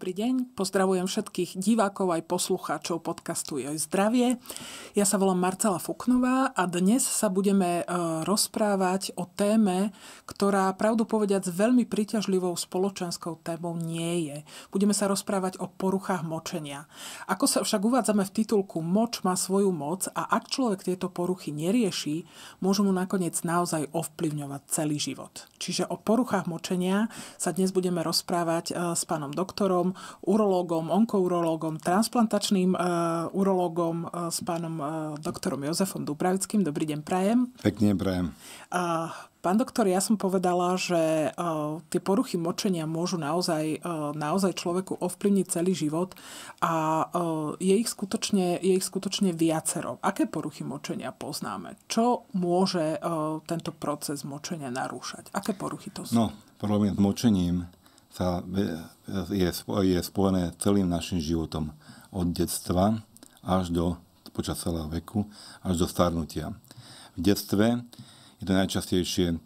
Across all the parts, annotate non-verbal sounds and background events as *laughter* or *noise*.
Dobrý deň, pozdravujem všetkých divákov aj poslucháčov podcastu Joj zdravie. Ja sa volám Marcela Fuknová a dnes sa budeme e, rozprávať o téme, ktorá pravdu povediac veľmi príťažlivou spoločenskou témou nie je. Budeme sa rozprávať o poruchách močenia. Ako sa však uvádzame v titulku Moč má svoju moc a ak človek tieto poruchy nerieši, môžu mu nakoniec naozaj ovplyvňovať celý život. Čiže o poruchách močenia sa dnes budeme rozprávať e, s pánom doktorom urológom, onkourológom, transplantačným uh, urológom uh, s pánom uh, doktorom Jozefom Dubravickým. Dobrý deň, prajem. Pekne prajem. Uh, Pán doktor, ja som povedala, že uh, tie poruchy močenia môžu naozaj, uh, naozaj človeku ovplyvniť celý život a uh, je, ich skutočne, je ich skutočne viacero. Aké poruchy močenia poznáme? Čo môže tento proces močenia narúšať? Aké poruchy to sú? No, problém s močením sa je, je spojené celým našim životom od detstva až do počas celého veku, až do starnutia. V detstve je to najčastejšie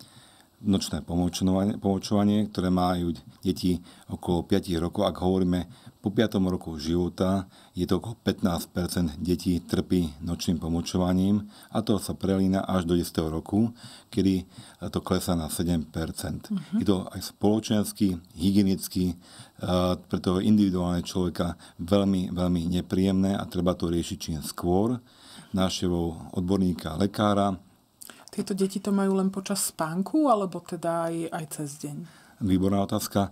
nočné pomočovanie, ktoré majú deti okolo 5 rokov. Ak hovoríme po 5 roku života, je to okolo 15 detí trpí nočným pomočovaním a to sa prelína až do 10. roku, kedy to klesá na 7 uh-huh. Mhm. Je to aj spoločenský, hygienický, e, pre toho individuálne človeka veľmi, veľmi nepríjemné a treba to riešiť čím skôr návštevou odborníka, lekára. Tieto deti to majú len počas spánku alebo teda aj, aj cez deň? Výborná otázka.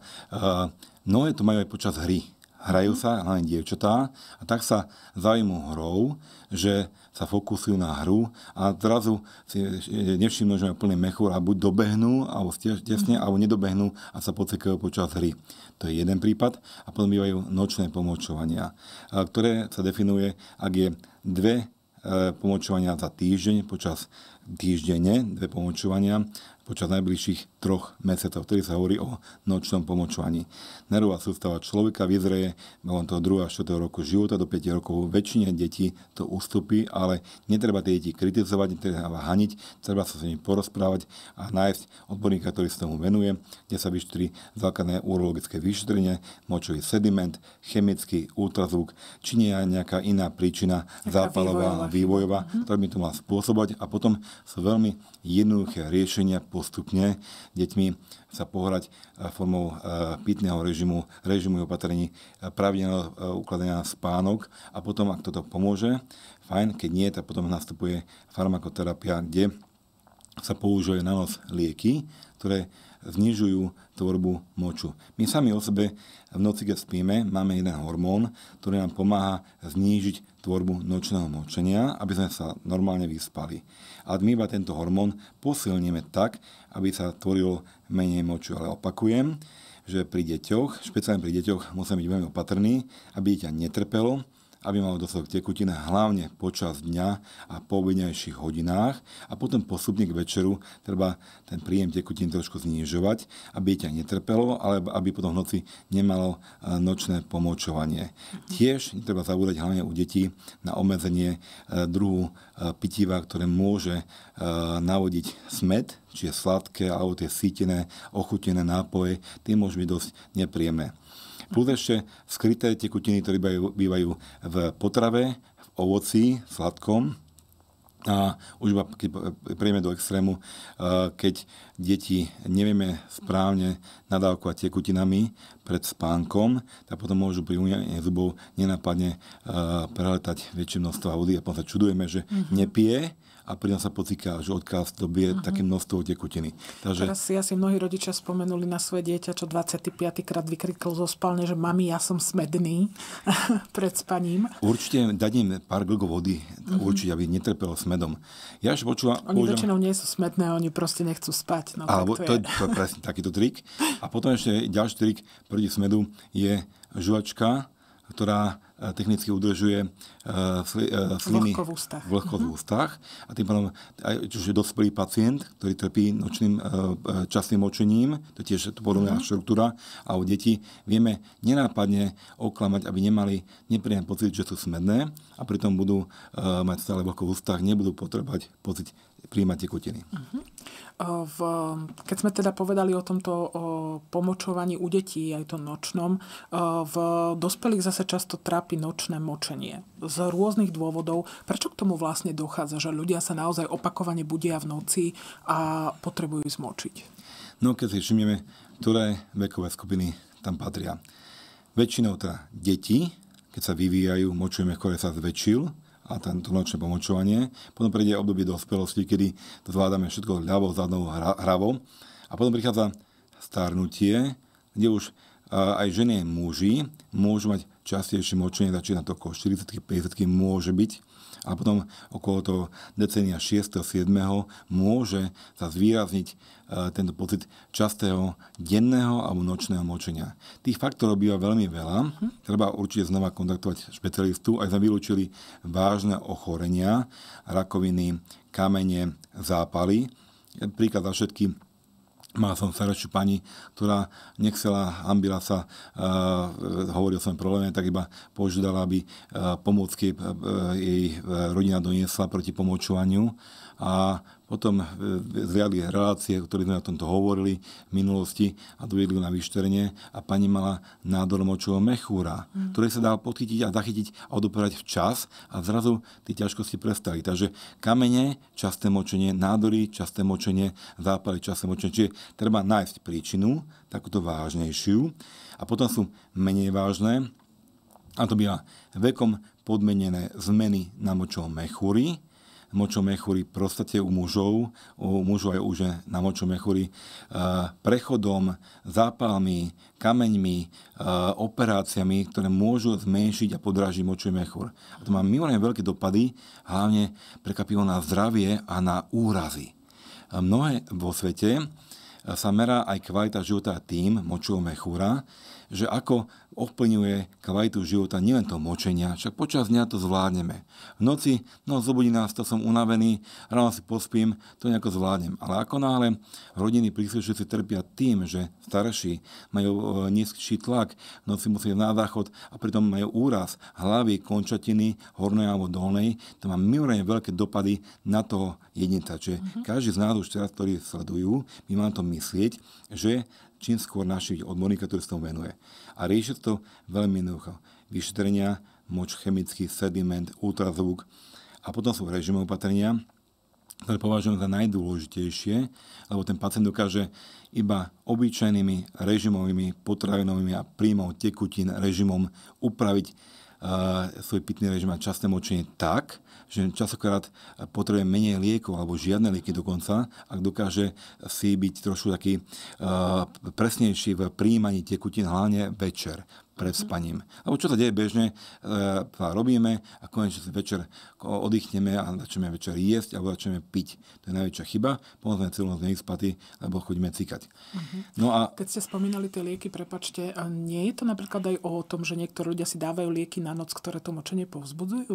je to majú aj počas hry Hrajú sa hlavne dievčatá a tak sa zaujímujú hrou, že sa fokusujú na hru a zrazu si nevšimnú, že majú plný mechúr a buď dobehnú, alebo tesne, alebo nedobehnú a sa pocekajú počas hry. To je jeden prípad. A potom bývajú nočné pomočovania, ktoré sa definuje, ak je dve e, pomočovania za týždeň, počas týždene, dve pomočovania počas najbližších troch mesiacov, ktorý sa hovorí o nočnom pomočovaní. Nervová sústava človeka vyzreje len toho 2. a 4. roku života do 5 rokov. Väčšine detí to ustupí, ale netreba tie deti kritizovať, netreba haniť, treba sa s nimi porozprávať a nájsť odborníka, ktorý sa tomu venuje, kde sa vyšetrí základné urologické vyšetrenie, močový sediment, chemický ultrazvuk, či nie je nejaká iná príčina zápalová, vývojová, vývojová mm-hmm. ktorá by to mala spôsobať a potom sú veľmi jednoduché riešenia postupne deťmi sa pohrať e, formou e, pitného režimu, režimu opatrení, e, pravidelného ukladania spánok a potom, ak toto pomôže, fajn, keď nie, tak potom nastupuje farmakoterapia, kde sa používajú na nos lieky, ktoré znižujú tvorbu moču. My sami o sebe v noci, keď spíme, máme jeden hormón, ktorý nám pomáha znížiť tvorbu nočného močenia, aby sme sa normálne vyspali a my iba tento hormón posilníme tak, aby sa tvoril menej moču. Ale opakujem, že pri deťoch, špeciálne pri deťoch musíme byť veľmi opatrní, aby dieťa netrpelo, aby mal dostatok tekutiny tekutina hlavne počas dňa a po obednejších hodinách a potom postupne k večeru treba ten príjem tekutín trošku znižovať, aby dieťa netrpelo, ale aby potom v noci nemalo e, nočné pomočovanie. Mhm. Tiež treba zabúdať hlavne u detí na obmedzenie e, druhu e, pitiva, ktoré môže navodiť smet, je sladké alebo tie sítené, ochutené nápoje, tým môže byť dosť nepríjemné. Plus ešte skryté tekutiny, ktoré bývajú, bývajú v potrave, v ovoci, sladkom, a už iba keď prejme do extrému, eh, keď deti nevieme správne nadávkovať tekutinami pred spánkom, tak potom môžu pri umývaní zubov nenápadne uh, preletať väčšie množstva vody a potom sa čudujeme, že mm-hmm. nepije, a pritom sa pocíka, že odkaz to bije uh-huh. Mhm. také množstvo tekutiny. Takže... Teraz si asi mnohí rodičia spomenuli na svoje dieťa, čo 25. krát vykrikol zo spálne, že mami, ja som smedný *laughs* pred spaním. Určite dať im pár glgov vody, uh-huh. určite, aby netrpelo smedom. Ja až počúva, Oni používam... väčšinou nie sú smedné, oni proste nechcú spať. No, Alebo to, je. *laughs* to je presne takýto trik. A potom ešte ďalší trik proti smedu je žuvačka, ktorá e, technicky udržuje uh, uh, sliny v ústach. Vlhko v mhm. ústach. A tým pádom, čiže dospelý pacient, ktorý trpí nočným uh, časným močením, to tiež podobná uh-huh. Mhm. štruktúra, a u detí vieme nenápadne oklamať, aby nemali nepríjemný pocit, že sú smedné a pritom budú uh, mať stále vlhko v ústach, nebudú potrebať pocit príjmať tekutiny. Uh-huh. V, eh, keď sme teda povedali o tomto o pomočovaní u detí, aj to nočnom, eh, v dospelých zase často trápi nočné močenie. Z rôznych dôvodov. Prečo k tomu vlastne dochádza, že ľudia sa naozaj opakovane budia v noci a potrebujú zmočiť? No keď si všimneme, ktoré vekové skupiny tam patria. Väčšinou teda deti, keď sa vyvíjajú, močujeme, ktoré sa zväčšil, a tento nočné pomočovanie. Potom príde obdobie dospelosti, kedy to zvládame všetko ľavou, zadnou hravou. A potom prichádza starnutie, kde už aj ženy, muži môžu mať častejšie močenie, začína to okolo 40-50, môže byť a potom okolo toho decenia 6. 7. môže sa zvýrazniť e, tento pocit častého denného alebo nočného močenia. Tých faktorov býva veľmi veľa. Mhm. Treba určite znova kontaktovať špecialistu, aj sme vylúčili vážne ochorenia, rakoviny, kamene, zápaly. Príklad za všetky Mala som staročiu pani, ktorá nechcela, ambila sa, e, uh, hovoril som probléme, tak iba požiadala, aby uh, e, pomôcky uh, jej e, rodina doniesla proti pomočovaniu a potom e, zriadili relácie, o ktorých sme o tomto hovorili v minulosti a dovedli na vyšterenie a pani mala nádor močového mechúra, mm. ktorý sa dal podchytiť a zachytiť a odoperať včas a zrazu tie ťažkosti prestali. Takže kamene, časté močenie, nádory, časté močenie, zápaly, časté močenie. Čiže treba nájsť príčinu, takúto vážnejšiu a potom sú menej vážne a to býva vekom podmenené zmeny na močovom mechúri, močomechúry prostate u mužov, u mužov aj už na močomechúry, e, prechodom, zápalmi, kameňmi, e, operáciami, ktoré môžu zmenšiť a podrážiť močomechúr. A to má mimoriadne veľké dopady, hlavne prekapilo na zdravie a na úrazy. E, mnohé vo svete sa merá aj kvalita života tým močového mechúra, že ako ovplňuje kvalitu života nielen to močenia, však počas dňa to zvládneme. V noci, no zobudí nás, to som unavený, ráno si pospím, to nejako zvládnem. Ale ako náhle rodiny príslušníci trpia tým, že starší majú e, nízky tlak, v noci ísť na záchod a pritom majú úraz hlavy, končatiny, hornej alebo dolnej, to má mimoriadne veľké dopady na toho jedinca. Čiže mm-hmm. každý z nás už teraz, ktorí sledujú, my máme to myslieť, že čím skôr našich odborníkov, ktorí sa tomu venuje. A rieši to veľmi jednoducho. Vyšetrenia, moč, chemický sediment, ultrazvuk a potom sú režime opatrenia, ktoré považujem za najdôležitejšie, lebo ten pacient dokáže iba obyčajnými režimovými potravinovými a príjmom tekutín režimom upraviť svoj pitný režim a časné močenie tak, že časokrát potrebuje menej liekov alebo žiadne lieky dokonca, ak dokáže si byť trošku taký presnejší v príjmaní tekutín, hlavne večer pred spaním. Lebo čo sa deje bežne, e, robíme a konečne si večer oddychneme a začneme večer jesť alebo začneme piť. To je najväčšia chyba, potom sme celú noc neispatí, lebo chodíme cikať. Uh-huh. No a... Keď ste spomínali tie lieky, prepačte, a nie je to napríklad aj o tom, že niektorí ľudia si dávajú lieky na noc, ktoré to močenie povzbudzujú?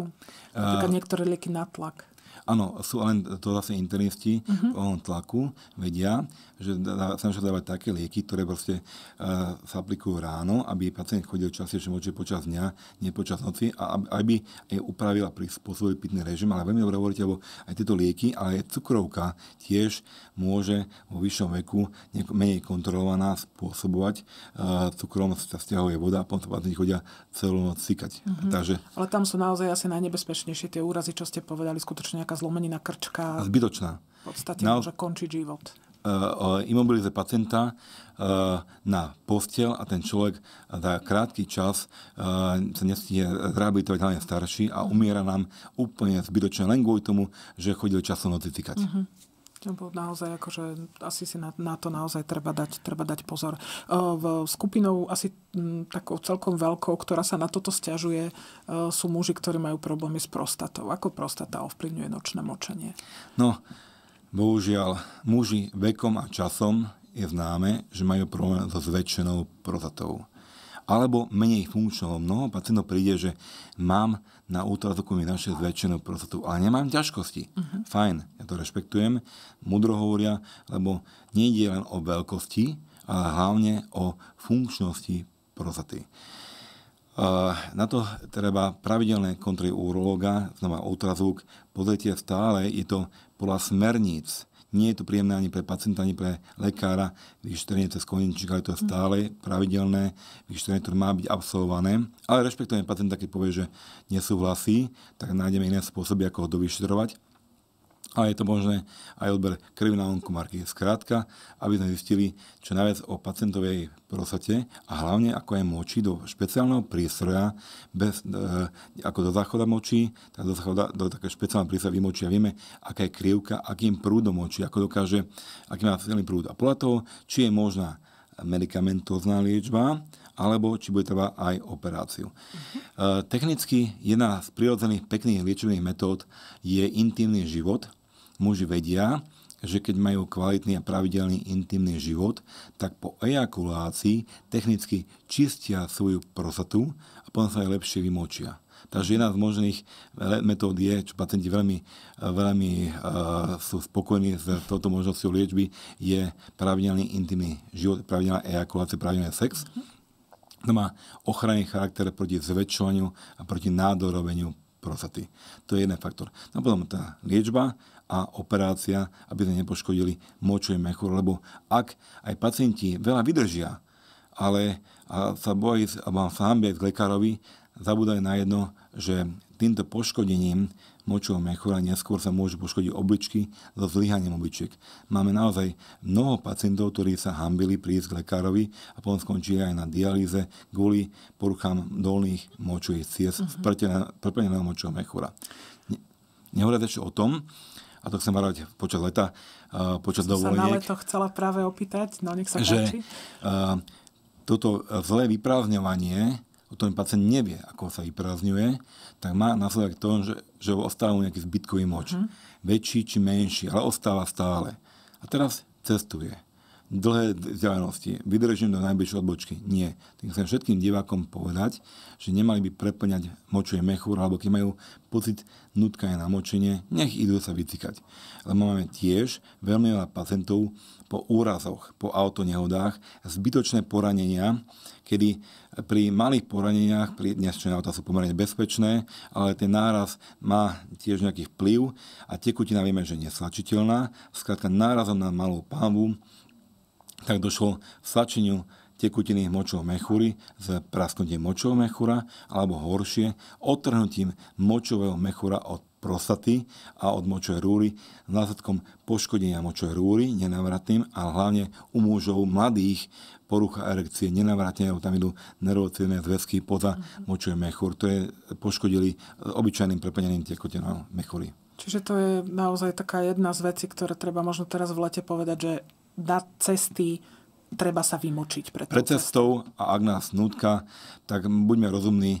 Napríklad uh... niektoré lieky na tlak. Áno, sú len to zase internisti uh-huh. mm tlaku, vedia, že dá, sa dávať také lieky, ktoré proste uh, sa aplikujú ráno, aby pacient chodil že môže počas dňa, nie počas noci a aby je upravil a prispôsobil pitný režim, ale veľmi dobre hovoríte, lebo aj tieto lieky, ale aj cukrovka tiež môže vo vyššom veku menej kontrolovaná spôsobovať uh, cukrom sa stiahuje voda a potom pacienti chodia celú noc cikať. Uh-huh. Mhm. Takže... Ale tam sú naozaj asi najnebezpečnejšie tie úrazy, čo ste povedali, skutočne nejaká zlomenina krčka. Zbytočná. V podstate Na... môže končiť život eh, imobilize pacienta eh, na postel a ten človek za krátky čas eh, sa nestíne zrehabilitovať, hlavne starší a umiera nám úplne zbytočne len kvôli tomu, že chodil časom noci Uh-huh. Lebo naozaj, akože asi si na, na to naozaj treba dať, treba dať pozor. E, v skupinou asi takou celkom veľkou, ktorá sa na toto stiažuje, e, sú muži, ktorí majú problémy s prostatou. Ako prostata ovplyvňuje nočné močenie? No, bohužiaľ, muži vekom a časom je známe, že majú problém so zväčšenou prostatou alebo menej funkčnou. Mnoho no, pacientov príde, že mám na ultrazvuku mi naše zväčšenú prostatu, ale nemám ťažkosti. Uh-huh. Fajn, ja to rešpektujem, mudro hovoria, lebo nejde len o veľkosti, ale hlavne o funkčnosti prostaty. Na to treba pravidelné kontroly urológa, znamená útrazúk. Pozrite stále, je to podľa smerníc nie je to príjemné ani pre pacienta, ani pre lekára. Vyšetrenie cez konečníka je to stále pravidelné, vyšetrenie to má byť absolvované, ale rešpektujeme pacienta, keď povie, že nesúhlasí, tak nájdeme iné spôsoby, ako ho dovyšetrovať. A je to možné aj odber krvi na onkomarky. Skrátka, aby sme zistili čo najviac o pacientovej prostate a hlavne ako aj moči do špeciálneho prístroja, bez, e, ako do záchoda močí, tak do, záchoda, do také špeciálneho prístroja vymočí a vieme, aká je krivka, akým prúdom močí, ako dokáže, aký má silný prúd. A podľa toho, či je možná medicamentozná liečba, alebo či bude treba aj operáciu. Uh-huh. technicky jedna z prirodzených pekných liečebných metód je intimný život, Muži vedia, že keď majú kvalitný a pravidelný intimný život, tak po ejakulácii technicky čistia svoju prosatu a potom sa aj lepšie vymočia. Takže jedna z možných metód je, čo pacienti veľmi, veľmi uh, sú spokojní s touto možnosťou liečby, je pravidelný intimný život, pravidelná ejakulácia, pravidelný sex. To má ochranný charakter proti zväčšovaniu a proti nádoroveniu prosaty. To je jeden faktor. No potom tá liečba a operácia, aby sme nepoškodili močový mechúr, lebo ak aj pacienti veľa vydržia, ale a sa bojí, alebo sa hambia k lekárovi, zabúdajú na jedno, že týmto poškodením močového mechúra neskôr sa môžu poškodiť obličky so zlyhaním obličiek. Máme naozaj mnoho pacientov, ktorí sa hambili prísť k lekárovi a potom skončili aj na dialýze kvôli poruchám dolných močových ciest uh-huh. Mhm. z prpeneného močového mechúra. Nehovoriac ešte o tom, a to chcem varovať počas leta, počas Som dovoleniek. Som sa na leto chcela práve opýtať, no nech sa páči. Že, uh, toto zlé vyprázdňovanie, o tom pacient nevie, ako sa vyprázdňuje, tak má následok to, že, že ostáva nejaký zbytkový moč. Uh-huh. Väčší či menší, ale ostáva stále. A teraz cestuje dlhé vzdialenosti, vydržím do najbližšej odbočky. Nie. Tak chcem všetkým divákom povedať, že nemali by preplňať močuje mechúr, alebo keď majú pocit nutka je na močenie, nech idú sa vycikať. Lebo máme tiež veľmi veľa pacientov po úrazoch, po autonehodách, zbytočné poranenia, kedy pri malých poraneniach, pri dnešné auta sú pomerne bezpečné, ale ten náraz má tiež nejaký vplyv a tekutina vieme, že je neslačiteľná. Skrátka nárazom na malú pánvu tak došlo k slačeniu tekutiny močov mechúry s prasknutím močového mechúra alebo horšie odtrhnutím močového mechúra od prostaty a od močovej rúry následkom poškodenia močovej rúry nenavratným a hlavne u mužov mladých porucha erekcie nenavratne, lebo tam idú nervocievné zväzky poza močový mechúr. To je poškodili obyčajným prepeneným tekutinou mechúry. Čiže to je naozaj taká jedna z vecí, ktoré treba možno teraz v lete povedať, že na cesty treba sa vymočiť. Pre, pre cestou a ak nás nutka, tak buďme rozumní. Eh,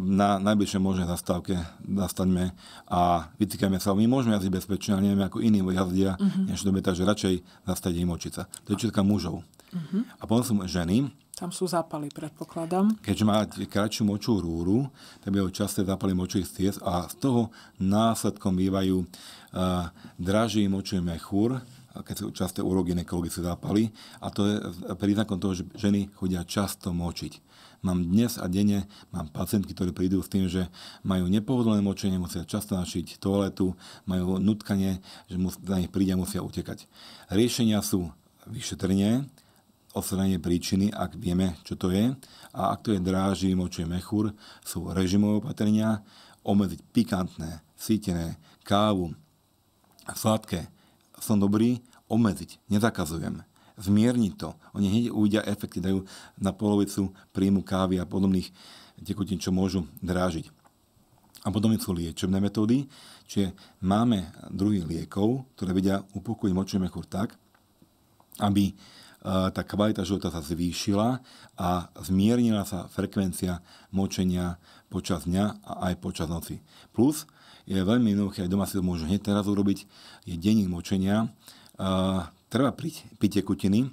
na najbližšie možnej zastávke zastaňme a vytýkajme sa. My môžeme jazdiť bezpečne, ale neviem, ako iní jazdia, uh-huh. než dobe, takže radšej zastať vymočiť sa. To je četka mužov. Uh-huh. A potom sú ženy. Tam sú zápaly, predpokladám. Keďže má kratšiu močú rúru, tak ho časté zápaly močových ciest a z toho následkom bývajú uh, draží močový mechúr, keď sú časté urogynekologické zápaly a to je príznakom toho, že ženy chodia často močiť. Mám dnes a denne mám pacientky, ktorí prídu s tým, že majú nepovodlené močenie, musia často našiť toaletu, majú nutkanie, že na nich príde a musia utekať. Riešenia sú vyšetrenie, odstranenie príčiny, ak vieme, čo to je. A ak to je dráži, močuje mechúr, sú režimové opatrenia, obmedziť pikantné, sítené, kávu, sladké, som dobrý, obmedziť, nezakazujem zmierniť to. Oni hneď uvidia efekty, dajú na polovicu príjmu kávy a podobných tekutín, čo môžu drážiť. A potom sú liečebné metódy, čiže máme druhý liekov, ktoré vedia upokojiť močný mechúr tak, aby e, tá kvalita života sa zvýšila a zmiernila sa frekvencia močenia počas dňa a aj počas noci. Plus je veľmi jednoduché, aj doma si to môžu hneď teraz urobiť, je denník močenia. Uh, treba piť, piť tekutiny,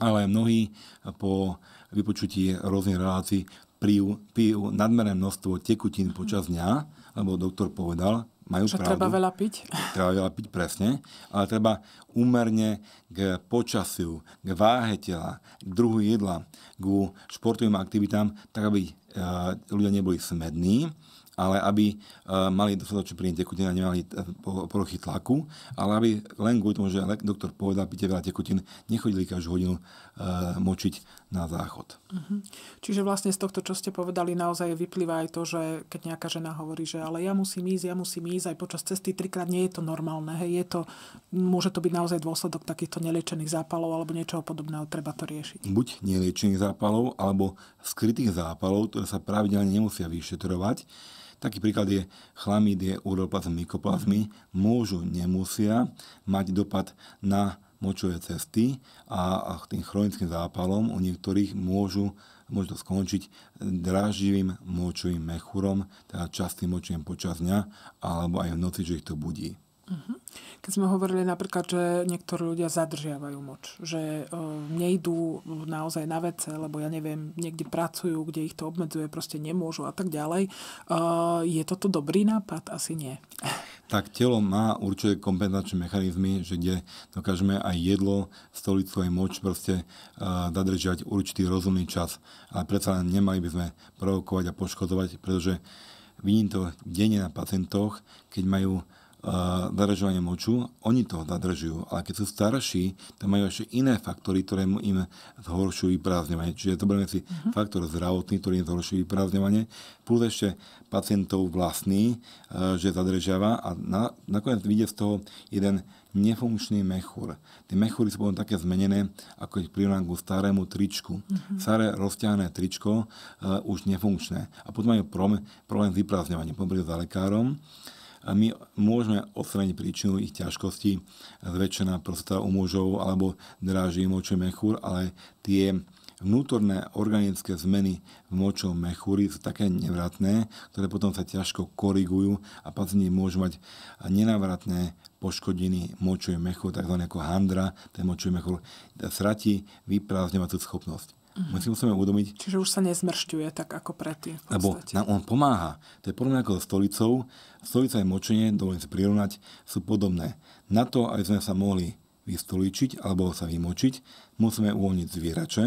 ale mnohí po vypočutí rôznych relácií pijú, pijú nadmerné množstvo tekutín počas dňa, lebo doktor povedal, majú Čo pravdu. treba veľa piť? *laughs* Treba veľa piť, presne. Ale treba úmerne k počasiu, k váhe tela, k druhu jedla, k športovým aktivitám, tak aby e, ľudia neboli smední ale aby eh, mali dostatočne príjem tekutín a teda nemali eh, poruchy tlaku, ale aby len kvôli tomu, že doktor povedal, píte veľa tekutín, nechodili každú hodinu eh, močiť na záchod. Uh-huh. Čiže vlastne z tohto, čo ste povedali, naozaj vyplýva aj to, že keď nejaká žena hovorí, že ale ja musím ísť, ja musím ísť, aj počas cesty trikrát nie je to normálne. Hej, je to, môže to byť naozaj dôsledok takýchto neliečených zápalov alebo niečoho podobného, treba to riešiť. Buď neliečených zápalov alebo skrytých zápalov, ktoré sa pravidelne nemusia vyšetrovať taký príklad je chlamídie, uroplazmy, mykoplazmy môžu, nemusia mať dopad na močové cesty a, tým chronickým zápalom u niektorých môžu, môže to skončiť dráždivým močovým mechúrom, teda častým močujem počas dňa alebo aj v noci, že ich to budí. Mhm. Keď sme hovorili napríklad, že niektorí ľudia zadržiavajú moč, že e, nejdú naozaj na vece, lebo ja neviem, niekde pracujú, kde ich to obmedzuje, proste nemôžu a tak ďalej. E, je toto dobrý nápad? Asi nie. Tak telo má určite kompenzačné mechanizmy, že kde dokážeme aj jedlo, stolicu, aj moč proste e, zadržiať určitý rozumný čas. Ale predsa nemali by sme provokovať a poškodovať, pretože vidím to denne na pacientoch, keď majú zadržovanie moču, oni to zadržujú, ale keď sú starší, tam majú ešte iné faktory, ktoré im zhoršujú vyprázdňovanie. Čiže to zoberieme si uh-huh. faktor zdravotný, ktorý im zhoršuje vyprázdňovanie, plus ešte pacientov vlastný, e, že zadržiava a na, nakoniec vyjde z toho jeden nefunkčný mechúr. Tie mechúry sú potom také zmenené, ako ich prirovnám ku starému tričku. Mm-hmm. Staré rozťahané tričko uh, už nefunkčné. A potom majú problém, problém s vyprázdňovaním. Potom za lekárom, uh, my môžeme odstrániť príčinu ich ťažkosti. Zväčšená prostá u mužov alebo dráži močový mechúr, ale tie vnútorné organické zmeny v močovom mechúri sú také nevratné, ktoré potom sa ťažko korigujú a pacienti môžu mať nenavratné poškodiny močovej mechúr, tzv. ako handra, ten močový mechúr sratí vyprázdňovacú schopnosť. Uh-huh. My si musíme uvedomiť... Čiže už sa nezmršťuje tak ako predtým. Lebo nám on pomáha. To je podobné ako so stolicou. Stolica aj močenie, dovolím si prirovnať, sú podobné. Na to, aby sme sa mohli vystoličiť alebo sa vymočiť, musíme uvoľniť zvierače,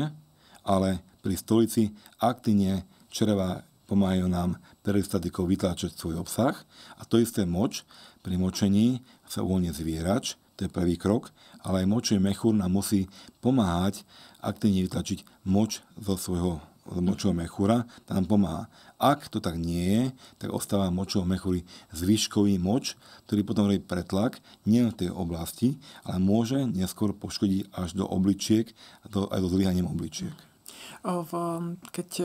ale pri stolici aktívne čreva pomáhajú nám peristatikou vytláčať svoj obsah a to isté moč pri močení sa uvoľní zvierač, to je prvý krok, ale aj močový mechúr nám musí pomáhať aktívne vytlačiť moč zo svojho močového mechúra, tá nám pomáha. Ak to tak nie je, tak ostáva močového mechúry zvyškový moč, ktorý potom robí pretlak nie v tej oblasti, ale môže neskôr poškodiť až do obličiek, aj do zlyhaním obličiek. keď e,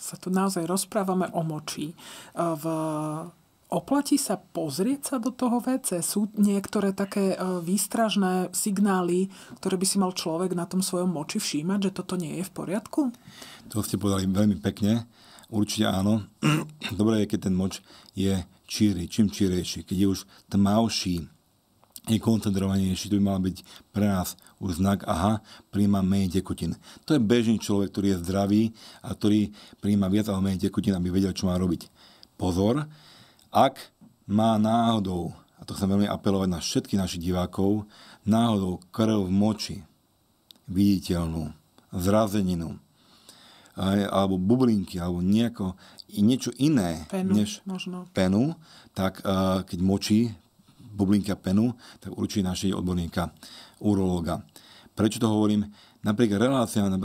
sa tu naozaj rozprávame o moči, e, v Oplatí sa pozrieť sa do toho vece, Sú niektoré také e, výstražné signály, ktoré by si mal človek na tom svojom moči všímať, že toto nie je v poriadku? To ste povedali veľmi pekne. Určite áno. *clears throat* Dobre je, keď ten moč je číry, čím čírejší, keď je už tmavší, je koncentrovanejší, to by mal byť pre nás už znak, aha, príjma menej tekutín. To je bežný človek, ktorý je zdravý a ktorý príjma viac alebo menej tekutín, aby vedel, čo má robiť. Pozor, ak má náhodou, a to chcem veľmi apelovať na všetkých našich divákov, náhodou krv v moči, viditeľnú, zrazeninu, alebo bublinky, alebo nejako, niečo iné penu, než možno. penu, tak eh, keď močí bublinky a penu, tak určite naši odborníka, urológa. Prečo to hovorím? Napriek relácia na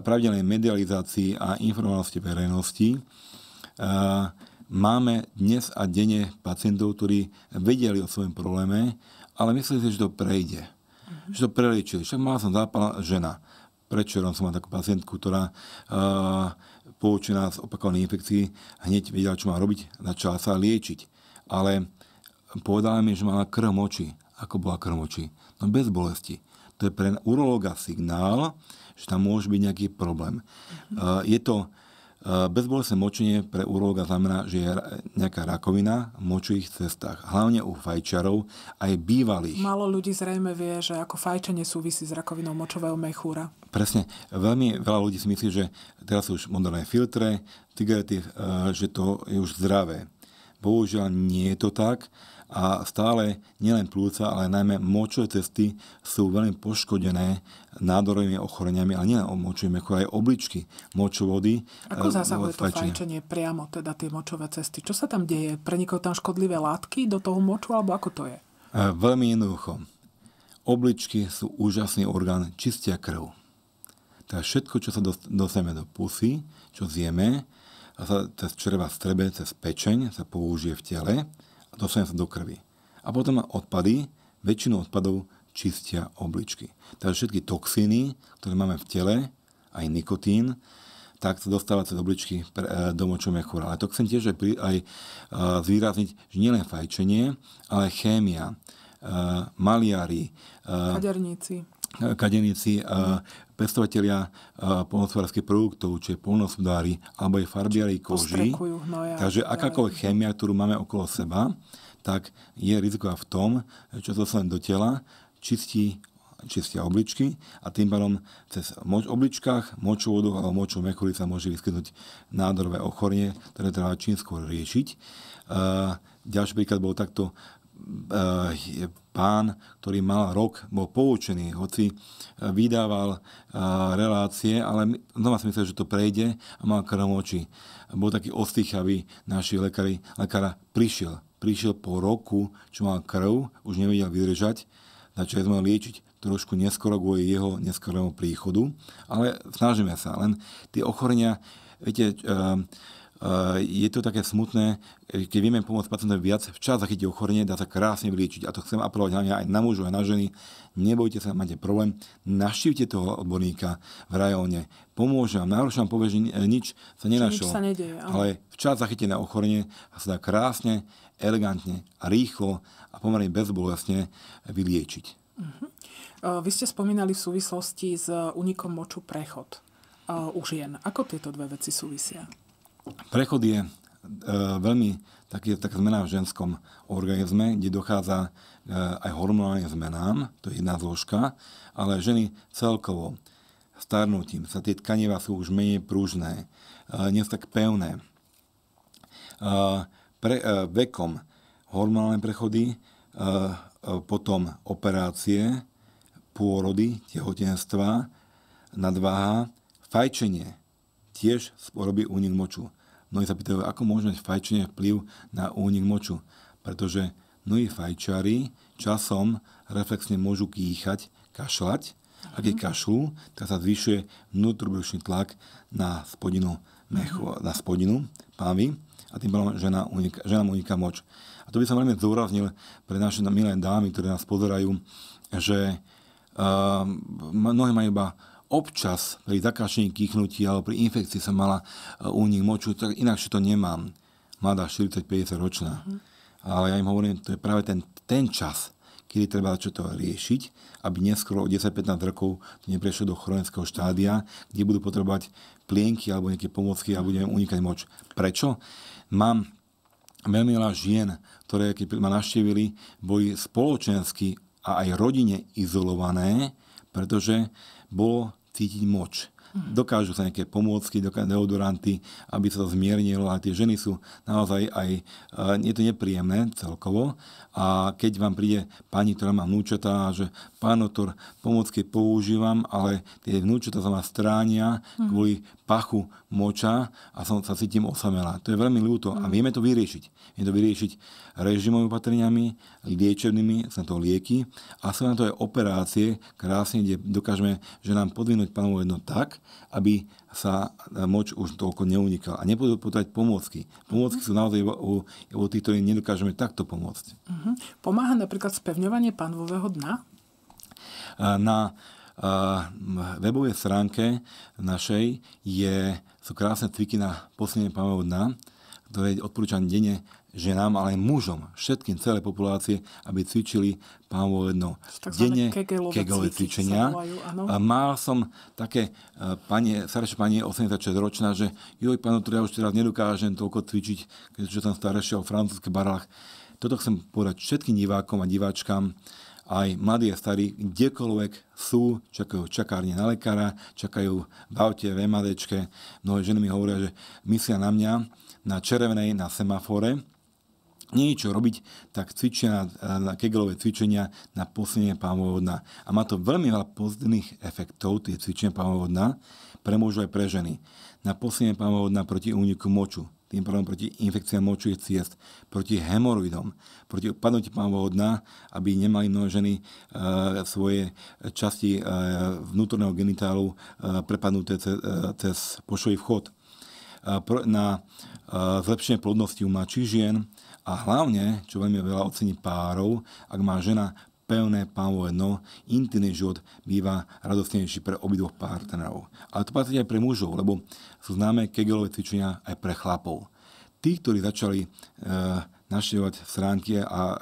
pravidelnej medializácii a informovanosti verejnosti uh, máme dnes a denne pacientov, ktorí vedeli o svojom probléme, ale mysleli si, že to prejde. Uh-huh. Že to preliečili. Však mala som zápal žena. Prečo som mal takú pacientku, ktorá uh, poučená z opakovanej infekcií hneď vedela, čo má robiť, začala sa liečiť. Ale povedala mi, že mala krv moči. Ako bola krv moči? No bez bolesti. To je pre urológa signál, že tam môže byť nejaký problém. Uh-huh. Uh, je to E, Bezbolesné močenie pre urológa znamená, že je nejaká rakovina v močových cestách, hlavne u fajčarov, aj bývalých. Málo ľudí zrejme vie, že ako fajčenie súvisí s rakovinou močového mechúra. Presne. Veľmi veľa ľudí si myslí, že teraz sú už moderné filtre, cigarety, e, že to je už zdravé. Bohužiaľ nie je to tak a stále nielen plúca, ale najmä močové cesty sú veľmi poškodené nádorovými ochoreniami, ale nielen močovými, ako aj obličky močovody. Ako eh, zasahuje to fajčenie priamo, teda tie močové cesty? Čo sa tam deje? Prenikajú tam škodlivé látky do toho moču, alebo ako to je? Eh, veľmi jednoducho. Obličky sú úžasný orgán, čistia krv. Teda všetko, čo sa dostaneme do pusy, čo zjeme, a sa cez čreva strebe, cez pečeň sa použije v tele a dostane sa do krvi. A potom odpady, väčšinu odpadov čistia obličky. Takže všetky toxíny, ktoré máme v tele, aj nikotín, tak sa dostáva cez obličky e, do močového chóra. Ale to chcem tiež aj, pri, aj e, zvýrazniť, že nielen fajčenie, ale chémia, e, maliari, kaderníci kadeníci a pestovateľia polnospodárských produktov, čiže polnospodári alebo aj farbiari koží. Hnoja, Takže akákoľvek chémia, ktorú máme okolo seba, tak je riziková v tom, čo sa len do tela čistí čistia obličky a tým pádom cez moč obličkách, močovú vodu alebo močovú mechúri sa môže vyskytnúť nádorové ochorenie, ktoré treba čím skôr riešiť. ďalší príklad bol takto Eh, je pán, ktorý mal rok, bol poučený, hoci eh, vydával eh, relácie, ale znova si myslel, že to prejde a mal oči. Bol taký ostýchavý, naši lekári, lekára prišiel. Prišiel po roku, čo mal krv, už nevedel vydržať, začali sme ho liečiť trošku neskoro kvôli jeho neskorému príchodu, ale snažíme sa. Len tie ochorenia, viete, je to také smutné, keď vieme pomôcť pacientovi viac, včas zachytiť ochorenie, dá sa krásne vyliečiť. A to chcem apelovať hlavne aj na mužov, aj na ženy. Nebojte sa, máte problém, naštívte toho odborníka v rajóne. Pomôže vám, najhoršie vám povie, že nič sa nenašlo. Nič sa nedeje, ale včas zachytené ochorenie a sa dá krásne, elegantne, rýchlo a pomerne bezbolestne vyliečiť. Uh-huh. Vy ste spomínali v súvislosti s unikom moču prechod eh, u žien. Ako tieto dve veci súvisia? Prechod je e, veľmi taký, taká zmena v ženskom organizme, kde dochádza e, aj hormonálnym zmenám, to je jedna zložka, ale ženy celkovo starnutím sa tie tkanieva sú už menej pružné, e, nie sú tak pevné. E, pre, e, vekom hormonálne prechody, e, e, potom operácie, pôrody, tehotenstva, nadváha, fajčenie, tiež sporobí únik moču. Mnohí sa pýtajú, ako môže mať fajčenie vplyv na únik moču, pretože mnohí fajčári časom reflexne môžu kýchať, kašľať. Ak je mhm. kašľú, tak sa zvyšuje vnútrobrušný tlak na spodinu, mechu, mhm. na spodinu pávy a tým pádom žena unika, ženám uniká moč. A to by som veľmi zdôraznil pre naše milé dámy, ktoré nás pozerajú, že uh, ehm, mnohé majú iba občas pri zakašení kýchnutí alebo pri infekcii sa mala únik e, moču, tak inakšie to nemám. Mladá 40-50 ročná. Mm. Ale ja im hovorím, to je práve ten, ten čas, kedy treba čo to riešiť, aby neskôr o 10-15 rokov to neprešlo do chronického štádia, kde budú potrebovať plienky alebo nejaké pomocky a budeme unikať moč. Prečo? Mám veľmi veľa žien, ktoré keď ma naštívili, boli spoločensky a aj rodine izolované, pretože bolo cítiť moč. Mm. Dokážu sa nejaké pomôcky, deodoranty, aby sa to zmiernilo, ale tie ženy sú naozaj aj, eh, je to nepríjemné celkovo. A keď vám príde pani, ktorá má vnúčatá, že pán otor, pomôcky používam, ale tie vnúčatá sa ma stránia mm. kvôli pachu moča a som, sa cítim osamelá. To je veľmi ľúto a mm. vieme to vyriešiť. Vieme to vyriešiť režimovými opatreniami, liečebnými, sa to lieky a sú na to aj operácie, krásne, kde dokážeme, že nám podvinúť panu jedno tak, aby sa moč už toľko neunikal. A nebudú potrebovať pomôcky. Pomôcky uh-huh. sú naozaj u, u tých, ktorí nedokážeme takto pomôcť. Uh-huh. Pomáha napríklad spevňovanie panvového dna? Na webovej stránke našej je, sú krásne cviky na posledné pamäťou dna, ktoré odporúčam denne ženám, ale aj mužom, všetkým celé populácie, aby cvičili pánovo jedno. Denne kegelové cvičenia. Volajú, Mal som také e, pani, staršie pani 86-ročná, že joj, pán ja už teraz nedokážem toľko cvičiť, keďže som staršia o francúzských barách. Toto chcem povedať všetkým divákom a diváčkam, aj mladí a starí, kdekoľvek sú, čakajú čakárne na lekára, čakajú v aute, v MADčke. Mnohé ženy mi hovoria, že myslia na mňa, na červenej, na semafore. Nie je čo robiť, tak cvičia na, na kegelové cvičenia na posilnenie pávového dna. A má to veľmi veľa pozitívnych efektov, tie cvičenia pávového dna, pre mužov aj pre ženy. Na posilnenie pávového dna proti úniku moču tým pádom proti infekciám močových ciest, proti hemoroidom, proti padnutí pámového dna, aby nemali mnohé ženy e, eh, svoje časti e, vnútorného genitálu e, prepadnuté cez, e, cez pošový vchod. E, pr- na e, zlepšenie plodnosti u mačí žien a hlavne, čo veľmi veľa ocení párov, ak má žena pevné pánové dno, intimný život býva radostnejší pre obidvoch partnerov. Ale to patrí aj pre mužov, lebo sú známe kegelové cvičenia aj pre chlapov. Tí, ktorí začali e, eh, naštevovať stránky a e,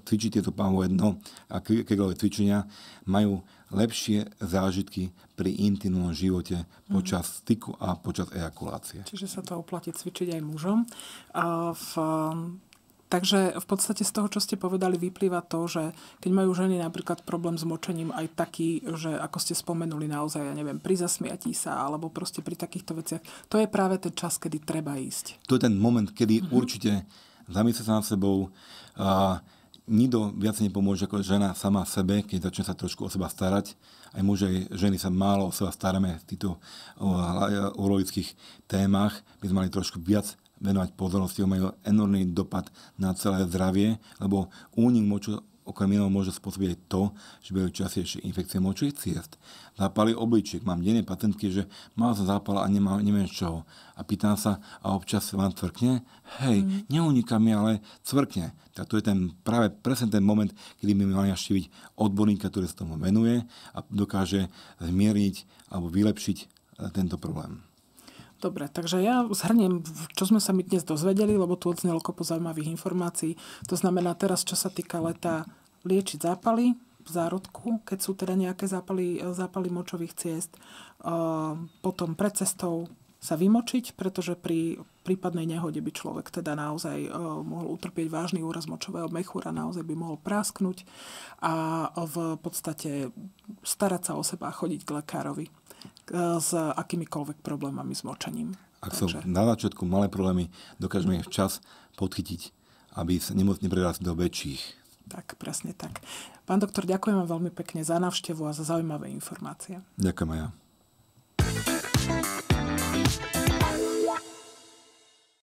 cvičiť tieto pánové dno a kegelové cvičenia, majú lepšie zážitky pri intimnom živote počas mhm. styku a počas ejakulácie. Čiže sa to oplatí cvičiť aj mužom. A v Takže v podstate z toho, čo ste povedali, vyplýva to, že keď majú ženy napríklad problém s močením aj taký, že ako ste spomenuli naozaj, ja neviem, pri zasmiatí sa alebo proste pri takýchto veciach, to je práve ten čas, kedy treba ísť. To je ten moment, kedy mm-hmm. určite zamyslieť sa nad sebou. A nikto viac nepomôže ako žena sama sebe, keď začne sa trošku o seba starať. Aj muže, aj ženy sa málo o seba staráme v týchto urologických témach. My sme mali trošku viac venovať pozornosti, majú enormný dopad na celé zdravie, lebo únik moču okrem iného môže spôsobiť aj to, že budú častejšie infekcie močových ciest. Zápaly obličiek. Mám denné patentky, že mal sa zápal a nemám, neviem čo. A pýtam sa, a občas vám cvrkne? Hej, mm. neuniká mi, ale cvrkne. Tak to je ten, práve presne ten moment, kedy by mali naštíviť odborníka, ktorý sa tomu venuje a dokáže zmierniť alebo vylepšiť eh, tento problém. Dobre, takže ja zhrniem, čo sme sa my dnes dozvedeli, lebo tu odznelo kopu zaujímavých informácií. To znamená teraz, čo sa týka leta, liečiť zápaly v zárodku, keď sú teda nejaké zápaly, e, zápaly močových ciest. E, potom pred cestou sa vymočiť, pretože pri prípadnej nehode by človek teda naozaj e, mohol utrpieť vážny úraz močového mechúra, naozaj by mohol prásknuť a v podstate starať sa o seba a chodiť k lekárovi s akýmikoľvek problémami s močaním. Ak sú Takže... na začiatku malé problémy, dokážeme ich včas podchytiť, aby sa nemoc neprerásli do väčších. Tak, presne tak. Pán doktor, ďakujem vám veľmi pekne za návštevu a za zaujímavé informácie. Ďakujem aj ja.